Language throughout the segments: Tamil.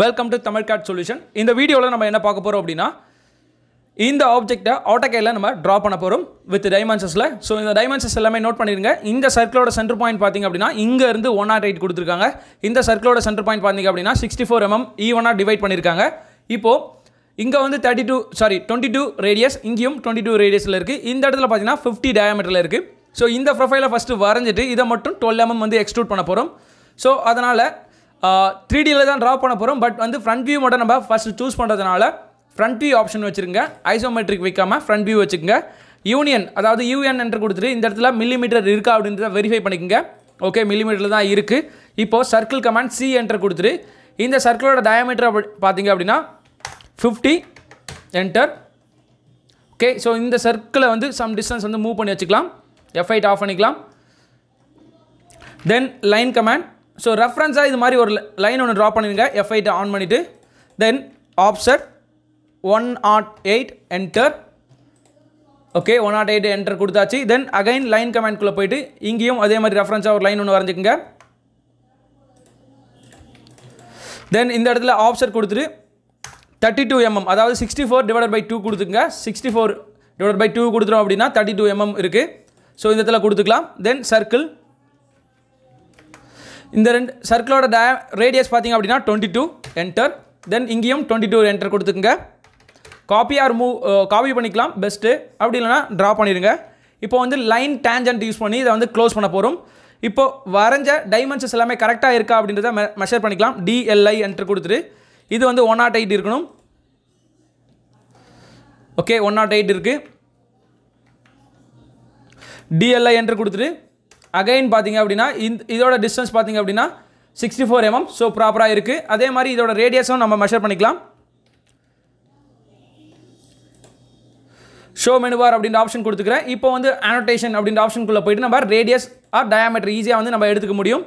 welcome to Tamil CAD solution இந்த வீடியோவில் நம்ம என்ன பார்க்க போகிறோம் அப்படின்னா இந்த ஆப்ஜெக்டை ஆட்டோகேயில் நம்ம ட்ரா பண்ண போகிறோம் வித் டைமென்ஷன்ஸில் ஸோ இந்த டைமென்ஷன்ஸ் எல்லாமே நோட் பண்ணிடுங்க இந்த சர்க்கிளோட சென்டர் பாயிண்ட் பார்த்திங்க அப்படின்னா இங்கேருந்து ஒன் நாட் எயிட் கொடுத்துருக்காங்க இந்த சர்க்கிளோட சென்டர் பாயிண்ட் பார்த்திங்க அப்படின்னா சிக்ஸ்டி ஃபோர் எம்எம் ஒன்னாக டிவைட் பண்ணியிருக்காங்க இப்போது இங்கே வந்து thirty two sorry twenty two radius இங்கேயும் டுவெண்ட்டி டூ ரேடியஸில் இருக்குது இந்த இடத்துல பார்த்தீங்கன்னா ஃபிஃப்டி டயமீட்டரில் இருக்குது ஸோ இந்த ப்ரொஃபைலை ஃபஸ்ட்டு வரைஞ்சிட்டு இதை மட்டும் டுவெல் எம்எம் வந்து எக்ஸ்ட்ரூட் பண்ண போகிறோம் ஸோ அதனால் த்ரீ டியில் தான் ட்ரா பண்ண போகிறோம் பட் வந்து ஃப்ரண்ட் வியூ மட்டும் நம்ம ஃபஸ்ட்டு சூஸ் பண்ணுறதுனால ஃப்ரண்ட் வியூ ஆப்ஷன் வச்சுருங்க ஐசோமெட்ரிக் வைக்காமல் ஃப்ரண்ட் வியூ வச்சுக்கோங்க யூனியன் அதாவது யூஎன் என்று கொடுத்துட்டு இந்த இடத்துல மில்லிமீட்டர் இருக்கா அப்படின்றத வெரிஃபை பண்ணிக்கோங்க ஓகே மில்லிமீட்டரில் தான் இருக்குது இப்போது சர்க்கிள் கமாண்ட் சி என்டர் கொடுத்துட்டு இந்த சர்க்கிளோட டயாமீட்டர் பார்த்தீங்க அப்படின்னா ஃபிஃப்டி என்டர் ஓகே ஸோ இந்த சர்க்கிளை வந்து சம் டிஸ்டன்ஸ் வந்து மூவ் பண்ணி வச்சுக்கலாம் எஃப்ஐட் ஆஃப் பண்ணிக்கலாம் தென் லைன் கமாண்ட் ஸோ ரெஃபரன்ஸாக இது மாதிரி ஒரு லைன் ஒன்று ட்ரா பண்ணிடுங்க எஃப் ஆன் பண்ணிவிட்டு then offset one ought eight enter okay one ought eight enter கொடுத்தாச்சு தென் அகைன் லைன் கமெண்ட்குள்ளே போயிட்டு இங்கேயும் அதே மாதிரி ரெஃபரன்ஸாக ஒரு லைன் ஒன்று வரைஞ்சிக்கங்க தென் இந்த இடத்துல ஆப்செட் கொடுத்துட்டு தேர்ட்டி டூ எம்எம் அதாவது sixty four divide by two கொடுத்துங்க sixty four divide by two கொடுத்துரும் அப்படின்னா தேர்ட்டி டூ எம்எம் இருக்குது ஸோ இந்த இடத்துல கொடுத்துக்கலாம் தென் சர்க்கிள் இந்த ரெண்டு சர்க்கிளோட டய ரேடியஸ் பார்த்தீங்க அப்படின்னா டுவெண்ட்டி டூ என்டர் தென் இங்கேயும் டுவெண்ட்டி டூ என்டர் கொடுத்துக்குங்க காப்பி ஆர் மூவ் காப்பி பண்ணிக்கலாம் பெஸ்ட்டு அப்படி இல்லைனா ட்ரா பண்ணிடுங்க இப்போ வந்து லைன் டேஞ்சன்ட் யூஸ் பண்ணி இதை வந்து க்ளோஸ் பண்ண போகிறோம் இப்போது வரைஞ்ச டைமென்ஷன்ஸ் எல்லாமே கரெக்டாக இருக்கா அப்படின்றத மெ மெஷர் பண்ணிக்கலாம் டிஎல்ஐ என்ட்ரு கொடுத்துட்டு இது வந்து ஒன் நாட் எயிட் இருக்கணும் okay one naught oh eight இருக்குது டிஎல்ஐ என்ட்ரு கொடுத்துட்டு அகைன் பார்த்தீங்க அப்படின்னா இந்த இதோட டிஸ்டன்ஸ் பார்த்தீங்க அப்படின்னா சிக்ஸ்டி ஃபோர் எம்எம் ஸோ ப்ராப்பராக இருக்குது அதே மாதிரி இதோட ரேடியஸும் நம்ம மெஷர் பண்ணிக்கலாம் ஷோ மெனுவார் அப்படின்ற ஆப்ஷன் கொடுத்துக்கிறேன் இப்போ வந்து அனோட்டேஷன் அப்படின்ற ஆப்ஷனுக்குள்ளே போயிட்டு நம்ம ரேடியஸ் ஆர் டயாமீட்டர் ஈஸியாக வந்து நம்ம எடுத்துக்க முடியும்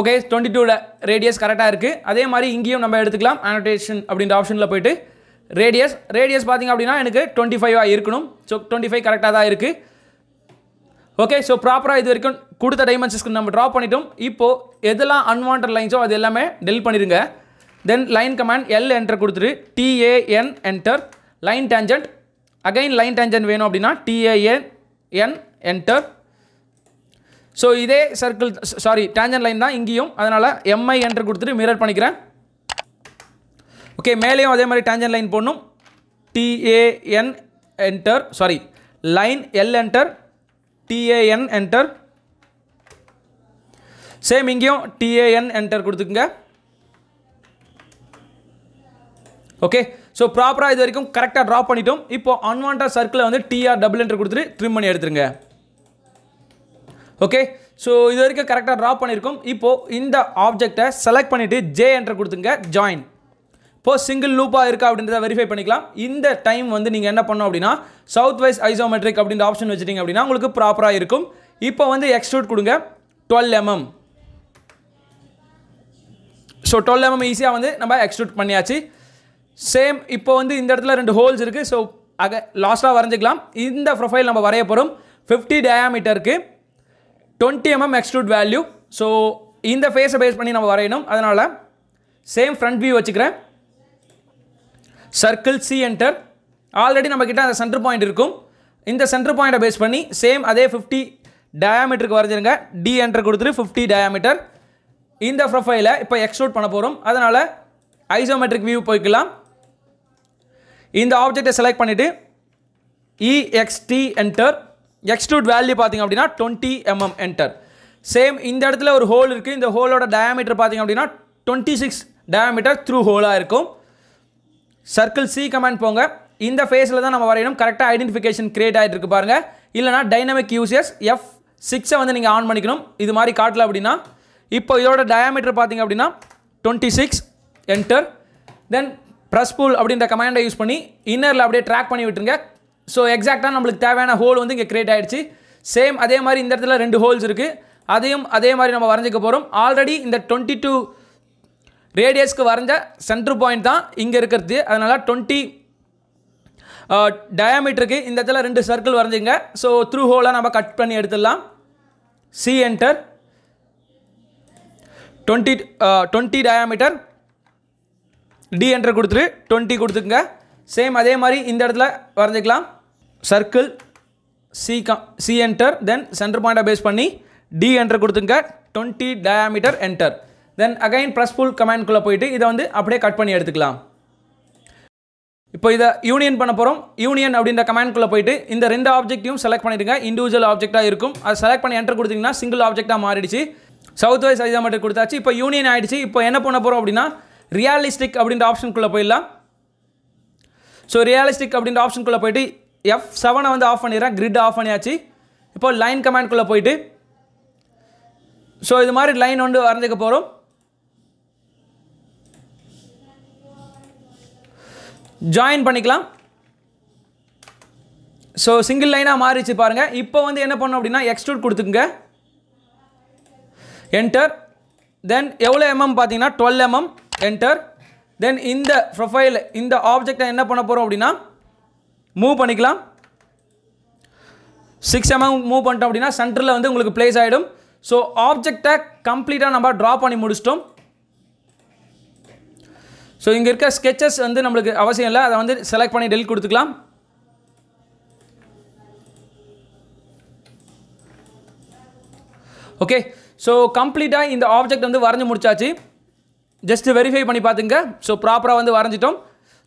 ஓகே டுவெண்ட்டி டூவில் ரேடியஸ் கரெக்டாக இருக்குது அதே மாதிரி இங்கேயும் நம்ம எடுத்துக்கலாம் அனோட்டேஷன் அப்படின்ற ஆப்ஷனில் போயிட்டு ரேடியஸ் ரேடியஸ் பார்த்திங்க அப்படின்னா எனக்கு டுவெண்ட்டி ஃபைவாக இருக்கணும் ஸோ டுவெண்ட்டி ஃபைவ் கரெக்டாக தான் இருக்குது ஓகே ஸோ ப்ராப்பராக இது வரைக்கும் கொடுத்த டைமென்ஷன்ஸ்க்கு நம்ம ட்ரா பண்ணிட்டோம் இப்போது எதெல்லாம் அன்வான்ட் லைன்ஸோ அது எல்லாமே டெல் பண்ணிடுங்க then line command L enter கொடுத்துரு TAN enter line tangent again line tangent வேணும் அப்படின்னா டிஏஎன் என் என்டர் ஸோ இதே சர்க்கிள் சாரி டேஞ்சன் லைன் தான் இங்கேயும் அதனால் எம்ஐ என்டர் கொடுத்துட்டு மிரர் பண்ணிக்கிறேன் ஓகே மேலேயும் அதே மாதிரி டேஞ்சன் லைன் போடணும் TAN enter sorry line L enter TAN enter same இங்கேயும் டிஏஎன் என்டர் குடுத்துக்குங்க ஓகே ஸோ ப்ராப்பராக இது வரைக்கும் கரெக்டாக drop பண்ணிட்டோம் இப்போ unwanted சர்க்கிளை வந்து டிஆர் டபுள் enter கொடுத்துட்டு ட்ரிம் பண்ணி எடுத்துருங்க ஓகே ஸோ இது வரைக்கும் கரெக்டாக ட்ரா பண்ணியிருக்கோம் இப்போது இந்த object select பண்ணிவிட்டு ஜே என்டர் குடுத்துங்க ஜாயின் இப்போ சிங்கிள் லூப்பாக இருக்கா அப்படின்றத வெரிஃபை பண்ணிக்கலாம் இந்த டைம் வந்து நீங்கள் என்ன பண்ணோம் அப்படின்னா சவுத் வைஸ் ஐசோமெட்ரிக் அப்படின்ற ஆப்ஷன் வச்சுட்டிங்க அப்படின்னா உங்களுக்கு ப்ராப்பராக இருக்கும் இப்போ வந்து எக்ஸ்ட்ரூட் கொடுங்க twelve mm so twelve mm ஈஸியாக வந்து நம்ம எக்ஸ்ட்ரூட் பண்ணியாச்சு சேம் இப்போ வந்து இந்த இடத்துல ரெண்டு ஹோல்ஸ் இருக்குது ஸோ அக லாஸ்ட்டாக வரைஞ்சிக்கலாம் இந்த ப்ரொஃபைல் நம்ம வரைய போகிறோம் ஃபிஃப்டி டயாமீட்டருக்கு twenty mm extrude value so இந்த ஃபேஸை பேஸ் பண்ணி நம்ம வரையணும் அதனால் சேம் ஃப்ரண்ட் வியூ வச்சுக்கிறேன் சர்க்கிள் சி என்டர் ஆல்ரெடி நம்மக்கிட்ட அந்த சென்டர் பாயிண்ட் இருக்கும் இந்த சென்டர் பாயிண்ட்டை பேஸ் பண்ணி சேம் அதே ஃபிஃப்டி டயாமீட்டருக்கு வரைஞ்சிருங்க டி என்டர் கொடுத்துட்டு ஃபிஃப்டி டயாமீட்டர் இந்த ப்ரொஃபைலை இப்போ எக்ஸ்ட்ரூட் பண்ண போகிறோம் அதனால் ஐசோமெட்ரிக் வியூ போய்க்கலாம் இந்த ஆப்ஜெக்டை செலக்ட் பண்ணிவிட்டு இஎக்ஸ்டி என்டர் எக்ஸ்ட்ரூட் வேல்யூ பார்த்திங்க அப்படின்னா டுவெண்ட்டி எம்எம் என்டர் சேம் இந்த இடத்துல ஒரு ஹோல் இருக்குது இந்த ஹோலோட டயாமீட்டர் பார்த்திங்க அப்படின்னா டுவெண்ட்டி சிக்ஸ் டயாமீட்டர் த்ரூ ஹோலாக இருக்கும் சர்க்கிள் சி கமெண்ட் போங்க இந்த ஃபேஸில் தான் நம்ம வரையணும் கரெக்டாக ஐடென்டிஃபிகேஷன் க்ரியேட் ஆகிட்டு இருக்கு பாருங்கள் இல்லைனா டைனமிக் யூசஸ் எஃப் சிக்ஸை வந்து நீங்கள் ஆன் பண்ணிக்கணும் இது மாதிரி காட்டல அப்படின்னா இப்போ இதோட டயாமீட்டர் பார்த்தீங்க அப்படின்னா twenty six enter then press pull அப்படின்ற கமாண்டை யூஸ் பண்ணி இன்னரில் அப்படியே ட்ராக் பண்ணி விட்டுருங்க ஸோ எக்ஸாக்டாக நம்மளுக்கு தேவையான ஹோல் வந்து இங்கே கிரியேட் ஆகிடுச்சு சேம் அதே மாதிரி இந்த இடத்துல ரெண்டு ஹோல்ஸ் இருக்குது அதையும் அதே மாதிரி நம்ம வரைஞ்சிக்க போகிறோம் ஆல்ரெடி இந்த டுவெண்ட்டி டூ ரேடியஸ்க்கு வரைஞ்ச சென்ட்ரு பாயிண்ட் தான் இங்கே இருக்கிறது அதனால் டுவெண்ட்டி டயாமீட்டருக்கு இந்த இடத்துல ரெண்டு சர்க்கிள் வரைஞ்சிங்க ஸோ த்ரூ ஹோலாக நம்ம கட் பண்ணி எடுத்துடலாம் C enter twenty twenty diameter D enter கொடுத்துரு டுவெண்ட்டி கொடுத்துக்குங்க சேம் அதே மாதிரி இந்த இடத்துல வரைஞ்சிக்கலாம் circle C come C enter then center பாயிண்ட்டை பேஸ் பண்ணி டி என்டர் கொடுத்துங்க twenty diameter enter then again press pull கமெண்ட்குள்ளே போயிட்டு இதை வந்து அப்படியே கட் பண்ணி எடுத்துக்கலாம் இப்போ இதை யூனியன் பண்ண போகிறோம் யூனியன் அப்படின்ற கமெண்ட்குள்ளே போயிட்டு இந்த ரெண்டு ஆப்ஜெக்ட்டையும் செலக்ட் பண்ணிடுங்க இண்டிவிஜுவல் ஆப்ஜெக்டாக இருக்கும் அதை செலக்ட் பண்ணி என்டர் கொடுத்தீங்கன்னா சிங்கிள் ஆப்ஜெக்டாக மாறிடுச்சு சவுத் வைஸ் ஐதா மட்டும் கொடுத்தாச்சு இப்போ யூனியன் ஆகிடுச்சு இப்போ என்ன பண்ண போகிறோம் அப்படின்னா ரியாலிஸ்டிக் அப்படின்ற ஆப்ஷனுக்குள்ளே போயிடலாம் ஸோ ரியாலிஸ்டிக் அப்படின்ற ஆப்ஷனுக்குள்ளே போயிட்டு எஃப் செவனை வந்து ஆஃப் பண்ணிடுறேன் கிரிட் ஆஃப் பண்ணியாச்சு இப்போ லைன் கமெண்ட்குள்ளே போயிட்டு ஸோ இது மாதிரி லைன் வந்து வரைஞ்சிக்க போகிறோம் ஜாயின் பண்ணிக்கலாம் ஸோ சிங்கிள் லைனாக மாறிச்சு பாருங்கள் இப்போ வந்து என்ன பண்ணோம் அப்படின்னா எக்ஸ்ட்ரூட் கொடுத்துக்குங்க என்டர் தென் எவ்வளோ எம்எம் பார்த்தீங்கன்னா டுவெல் எம்எம் என்டர் தென் இந்த ப்ரொஃபைல் இந்த ஆப்ஜெக்டை என்ன பண்ண போகிறோம் அப்படின்னா மூவ் பண்ணிக்கலாம் சிக்ஸ் எம்எம் மூவ் பண்ணிட்டோம் அப்படின்னா சென்டரில் வந்து உங்களுக்கு பிளேஸ் ஆகிடும் ஸோ ஆப்ஜெக்டை கம்ப்ளீட்டாக நம்ம ட்ரா பண்ணி முடிச்சிட்டோம் ஸோ இங்கே இருக்க ஸ்கெச்சஸ் வந்து நம்மளுக்கு அவசியம் இல்லை அதை வந்து செலக்ட் பண்ணி டெலிட் கொடுத்துக்கலாம் ஓகே ஸோ கம்ப்ளீட்டாக இந்த ஆப்ஜெக்ட் வந்து வரைஞ்சி முடிச்சாச்சு ஜஸ்ட் வெரிஃபை பண்ணி பார்த்துங்க ஸோ ப்ராப்பராக வந்து வரைஞ்சிட்டோம்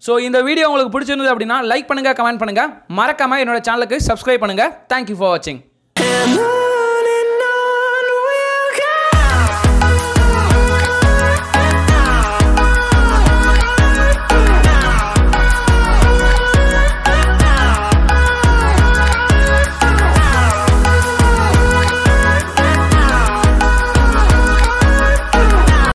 ஸோ இந்த வீடியோ உங்களுக்கு பிடிச்சிருந்தது அப்படின்னா லைக் பண்ணுங்கள் கமெண்ட் பண்ணுங்கள் மறக்காமல் என்னோட சேனலுக்கு சப்ஸ்கிரைப் பண்ணுங்கள் தேங்க்யூ ஃபார் வாட்சிங்